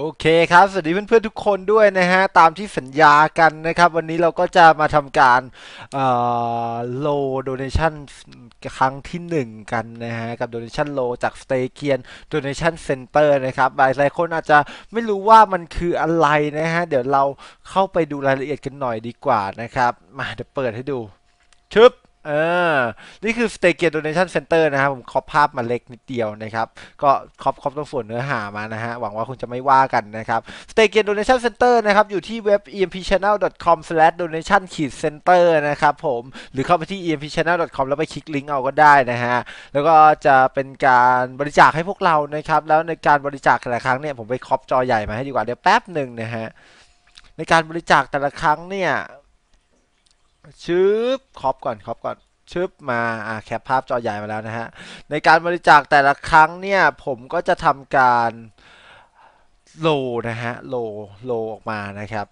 โอเคครับ สวัสดีเพื่อนๆ ทุกคนด้วยนะฮะ ตามที่สัญญากันนะครับ วันนี้เราก็จะมาทำการโลโดเนชั่น ครั้งที่1กันนะฮะ กับโดเนชั่นโล จากสเตเคียนโดเนชั่นเซ็นเตอร์นะครับหลายยคนอาจจะไม่รู้ว่ามันคืออะไรนะฮะ เดี๋ยวเราเข้าไปดูรายละเอียดกันหน่อยดีกว่านะครับ มาเดี๋ยวเปิดให้ดู ชึบเออ นี่คือ Stay g e r Donation Center นะครับ ผมคอปภาพมาเล็กนิดเดียวนะครับ ก็คอปคอปตรงส่วนเนื้อหามานะฮะ หวังว่าคุณจะไม่ว่ากันนะครับ Stay g e r Donation Center นะครับ อยู่ที่เว็บ empchannel.com/donation-center นะครับผม หรือเข้าไปที่ empchannel.com แล้วไปคลิกลิงก์เอาก็ได้นะฮะ แล้วก็จะเป็นการบริจาคให้พวกเรานะครับ แล้วในการบริจาคแต่ละครั้งเนี่ย ผมไปคอปจอใหญ่มาให้ดีกว่าเดี๋ยวแป๊บหนึ่งนะฮะ ในการบริจาคแต่ละครั้งเนี่ยชึบครอปก่อนครอปก่อนชึบมาอ่าแคปภาพจอใหญ่มาแล้วนะฮะ ในการบริจาคแต่ละครั้งเนี่ย ผมก็จะทำการโลนะฮะ โล โลออกมา นะครับ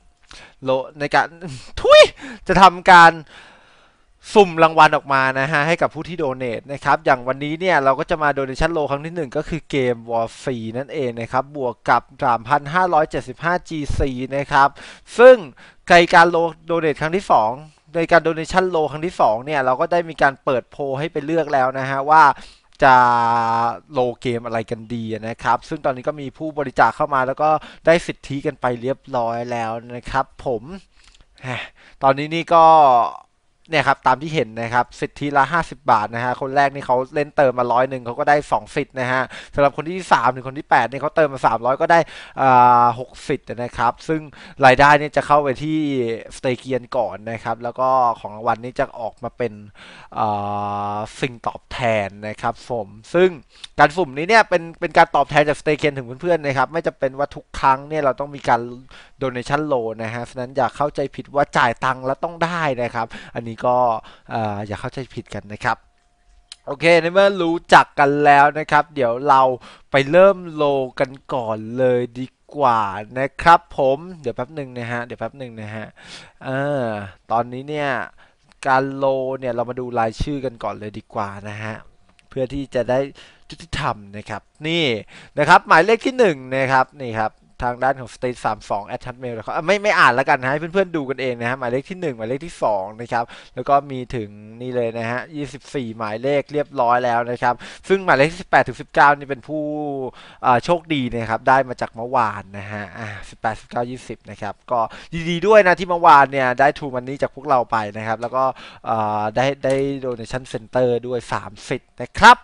โลในการ ทุยจะทำการ สุ่มรางวัลออกมานะฮะให้กับผู้ที่โดเนตนะครับ อย่างวันนี้เนี่ย เราก็จะมาโดเนชั่นโลครั้งที่ 1 ก็คือเกมวอร์ฟรีนั่นเองนะครับ บวกกับ3,575 GC นะครับ ซึ่งไกการโลโดเนตครั้งที่ 2โดยการโดเนชั่นโลครั้งที่2เนี่ยเราก็ได้มีการเปิดโพให้ไปเลือกแล้วนะฮะว่าจะโลเกมอะไรกันดีนะครับ ซึ่งตอนนี้ก็มีผู้บริจาคเข้ามาแล้วก็ได้สิทธิกันไปเรียบร้อยแล้วนะครับผมตอนนี้นี่ก็เนี่ยครับตามที่เห็นนะครับสิทธิละ 50 บาทนะฮะคนแรกนี่เขาเล่นเติมมาร้อยหนึ่งเขาก็ได้2สิทธิ์นะฮะสำหรับคนที่3ถึงคนที่8เนี่ยเขาเติมมา 300 ก็ได้หกสิทธิ์นะครับซึ่งรายได้นี่จะเข้าไปที่สเตเกียนก่อนนะครับแล้วก็ของรางวัลนี่จะออกมาเป็นสิ่งตอบแทนนะครับผมซึ่งการสุ่มนี้เนี่ยเป็นเป็นการตอบแทนจากสเตเกียนถึงเพื่อนๆนะครับไม่จะเป็นว่าทุกครั้งเนี่ยเราต้องมีการโดเนชั่นโลนะฮะฉะนั้นอย่าเข้าใจผิดว่าจ่ายตังค์แล้วต้องได้นะครับอันนี้ก็อย่าเข้าใจผิดกันนะครับโอเคในเมื่อรู้จักกันแล้วนะครับ เดี๋ยวเราไปเริ่มโลกันก่อนเลยดีกว่านะครับ ผม เดี๋ยวแป๊บหนึ่งนะฮะเดี๋ยวแป๊บหนึ่งนะฮะออตอนนี้เนี่ยการโลเนี่ยเรามาดูรายชื่อกันก่อนเลยดีกว่านะฮะเพื่อที่จะได้จุติธรรมนะครับ นี่นะครับ หมายเลขที่ 1นนะครับนี่ครับทางด้านของต t a g e 32 at h o t ท a i เแล้วไม่ไม่อ่านแล้วกันนะให้เพื่อนๆดูกันเองนะฮะหมายเลขที่ 1 หมายเลขที่2นะครับแล้วก็มีถึงนี่เลยนะฮะ24 หมายเลขเรียบร้อยแล้วนะครับ ซึ่งหมายเลขที่ 18ถึง19นี่เป็นผู้โชคดีนะครับ ได้มาจากเมื่อวานนะฮะอ่า18 19 20นะครับก็ยินดีด้วยนะ ที่เมื่อวานเนี่ยได้ทูมันนี่จากพวกเราไปนะครับ แล้วก็ได้ได้โดเนชั่นเซ็นเตอร์ด้วย30นะครับ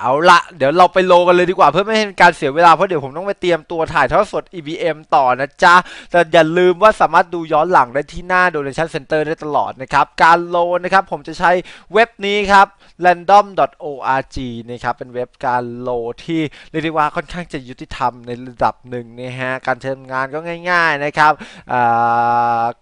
เอาละเดี๋ยวเราไปโลกันเลยดีกว่าเพื่อไม่ให้เป็นการเสียเวลาเพราะเดี๋ยวผมต้องไปเตรียมตัวถ่ายทอดสด EBM ต่อนะจ๊ะ แต่อย่าลืมว่าสามารถดูย้อนหลังได้ที่หน้า Donation Center ได้ตลอดนะครับ การโลนะครับ ผมจะใช้เว็บนี้ครับ random.org นะครับ เป็นเว็บการโหลดที่เรียกได้ว่าค่อนข้างจะยุติธรรมในระดับหนึ่งนะฮะ การทำงานก็ง่ายๆนะครับ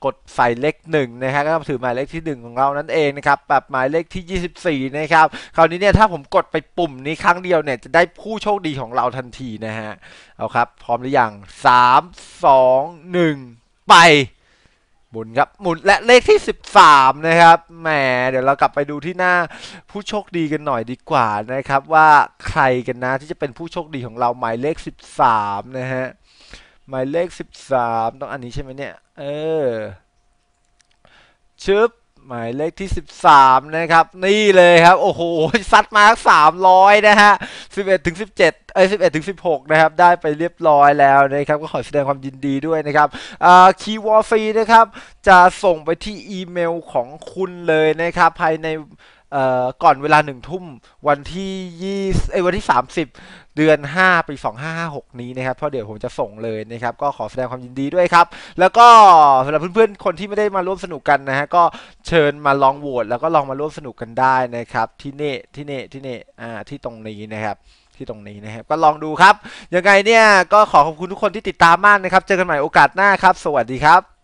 กดใส่เลขหนึ่งนะฮะ ก็ถือหมายเลขที่ 1 ของเรานั่นเองนะครับแบบหมายเลขที่ 24นะครับ คราวนี้เนี่ยถ้าผมกดไปปุ่มนี้ครั้งเดียวเนี่ย จะได้ผู้โชคดีของเราทันทีนะฮะ เอาครับ พร้อมหรือยัง3 2 1 ไปหมุนครับหมุนและเลขที่ 13 นะครับแหมเดี๋ยวเรากลับไปดูที่หน้าผู้โชคดีกันหน่อยดีกว่านะครับว่าใครกันนะที่จะเป็นผู้โชคดีของเรา หมายเลข 13นะฮะหมายเลข 13 ต้องอันนี้ใช่ไหมเนี่ยเออชึบ หมายเลขที่ 13นะครับนี่เลยครับโอ้โหซัดมาสามร้อยนะฮะ 11 ถึง 17ไอ้สิบเอ็ดถึงสิบหกนะครับ ได้ไปเรียบร้อยแล้วนะครับก็ขอแสดงความยินดีด้วยนะครับคีย์วอลฟรีนะครับจะส่งไปที่อีเมลของคุณเลยนะครับ ภายในก่อนเวลาหนึ่งทุ่มวันที่ยี่เอวันที่สสามิบเดือน 5ปี2556 นี้นะครับเพราะเดี๋ยวผมจะส่งเลยนะครับ ก็ขอแสดงความยินดีด้วยครับ แล้วก็สำหรับเพื่อนๆคนที่ไม่ได้มาร่วมสนุกกันนะฮะก็เชิญมาลองโหวตแล้วก็ลองมาร่วมสนุกกันได้นะครับ ที่เน่ที่เน่ที่เน่อ่าที่ตรงนี้นะครับที่ตรงนี้นะครับก็ลองดูครับยังไงเนี่ยก็ขอขอบคุณทุกคนที่ติดตามมากนะครับ เจอกันใหม่โอกาสหน้าครับสวัสดีครับ